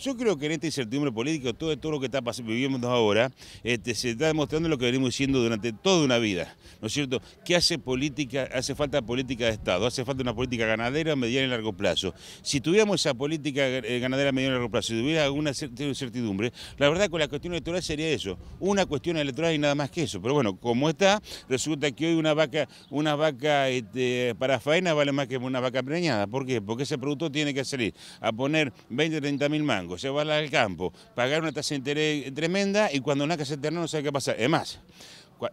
Yo creo que en esta incertidumbre política, todo, lo que está viviendo ahora, este, se está demostrando lo que venimos diciendo durante toda una vida, ¿no es cierto? Que hace política, hace falta política de Estado, hace falta una política ganadera a mediano y largo plazo. Si tuviéramos esa política eh, ganadera a mediano y largo plazo, si tuviera alguna incertidumbre, la verdad con la cuestión electoral sería eso, una cuestión electoral y nada más que eso. Pero bueno, como está, resulta que hoy una vaca, una vaca este, para faena vale más que una vaca preñada. ¿Por qué? Porque ese producto tiene que salir a poner 20, 30 mil mangos se va al campo, pagar una tasa de interés tremenda y cuando naca ese terreno no sabe qué pasa. Es más,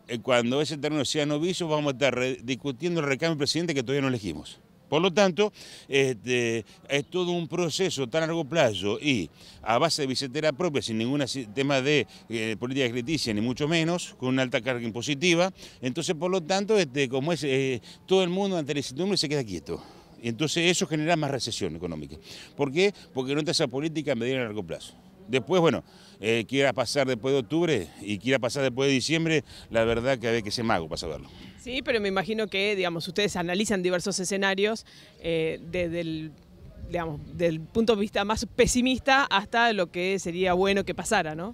eh, cuando ese terreno sea novicio vamos a estar discutiendo el recambio del presidente que todavía no elegimos. Por lo tanto, este, es todo un proceso tan a largo plazo y a base de billetera propia, sin ningún tema de eh, política crediticia, ni mucho menos, con una alta carga impositiva. Entonces, por lo tanto, este, como es, eh, todo el mundo ante el incertidumbre se queda quieto y Entonces eso genera más recesión económica. ¿Por qué? Porque no está esa política a mediano y largo plazo. Después, bueno, eh, quiera pasar después de octubre y quiera pasar después de diciembre, la verdad que había que ser mago para saberlo. Sí, pero me imagino que, digamos, ustedes analizan diversos escenarios eh, desde el digamos, del punto de vista más pesimista hasta lo que sería bueno que pasara, ¿no?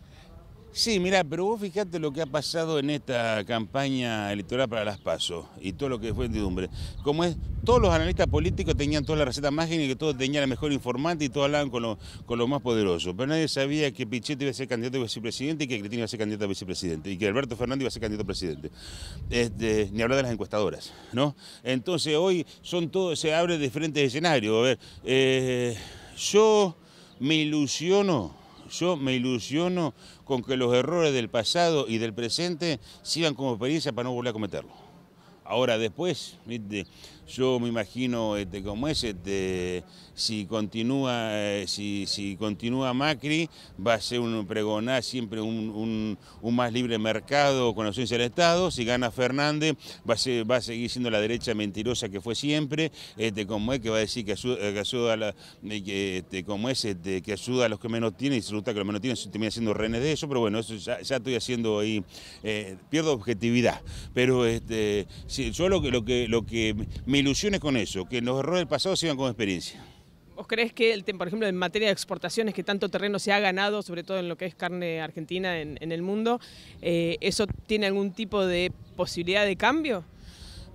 Sí, mira, pero vos fijate lo que ha pasado en esta campaña electoral para las PASO y todo lo que fue incertidumbre. Como es, todos los analistas políticos tenían toda la receta mágica y que todos tenían la mejor informante y todos hablaban con los más poderosos. Pero nadie sabía que Pichetti iba a ser candidato a vicepresidente y que Cristina iba a ser candidato a vicepresidente y que Alberto Fernández iba a ser candidato a presidente. Este, ni hablar de las encuestadoras, ¿no? Entonces hoy son todos, se abre diferentes escenarios. A ver, eh, yo me ilusiono yo me ilusiono con que los errores del pasado y del presente sigan como experiencia para no volver a cometerlo. Ahora después, yo me imagino este, como es, este, si, continúa, eh, si, si, continúa Macri, va a ser un pregonar siempre un, más libre mercado con la ausencia del Estado. Si gana Fernández, va a, seguir siendo la derecha mentirosa que fue siempre, este, como es, que va a decir que ayuda, que a este, como este, que ayuda a los que menos tienen, y resulta que los menos tienen termina siendo rehenes de eso, pero bueno, eso ya, estoy haciendo ahí, eh, pierdo objetividad. Pero este, yo lo que, lo que, lo que ilusiones con eso, que los errores del pasado sigan con experiencia. ¿Vos crees que, el, por ejemplo, en materia de exportaciones, que tanto terreno se ha ganado, sobre todo en lo que es carne argentina en, el mundo, eh, ¿eso tiene algún tipo de posibilidad de cambio?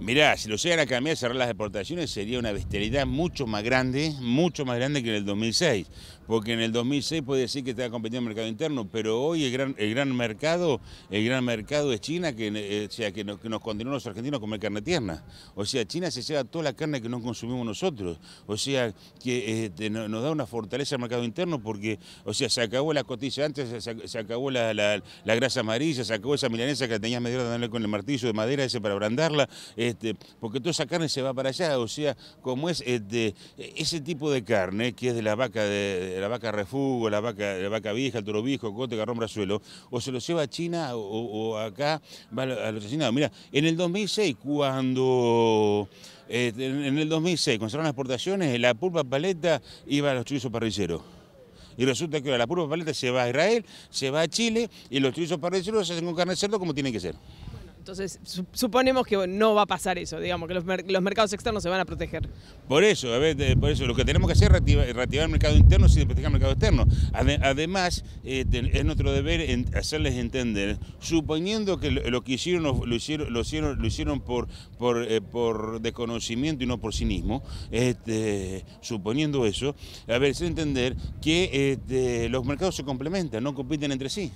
Mirá, si lo llegan a cambiar, cerrar las exportaciones, sería una bestialidad mucho más grande, mucho más grande que en el 2006. Porque en el 2006 puede decir que estaba competiendo el mercado interno, pero hoy el gran, el gran mercado el gran mercado es China, que, eh, sea, que, nos, condenó a los argentinos a comer carne tierna. O sea, China se lleva toda la carne que no consumimos nosotros. O sea, que este, nos da una fortaleza al mercado interno porque, o sea, se acabó la cotilla antes, se, acabó la, la, grasa amarilla, se acabó esa milanesa que la tenías medio darle con el martillo de madera ese para abrandarla, este, porque toda esa carne se va para allá, o sea, como es este, ese tipo de carne, que es de la vaca, de, la vaca refugo, la vaca, vaca vieja, el toro viejo, cote, garrón, brazuelo, o se lo lleva a China o, acá va a los asesinados. Mira, en el 2006, cuando... Este, en el 2006, cuando las exportaciones, la pulpa paleta iba a los chorizos parrilleros. Y resulta que la pulpa paleta se va a Israel, se va a Chile y los chorizos parrilleros se hacen con carne de cerdo como tienen que ser. Entonces, suponemos que no va a pasar eso, digamos, que los, mercados externos se van a proteger. Por eso, a ver, eh, por eso, lo que tenemos que hacer es reactivar, el mercado interno sin proteger el mercado externo. además, este, es nuestro deber hacerles entender, suponiendo que lo, que hicieron lo hicieron, lo hicieron, lo hicieron eh, por, desconocimiento y no por cinismo, este, suponiendo eso, a ver, entender que este, los mercados se complementan, no compiten entre sí.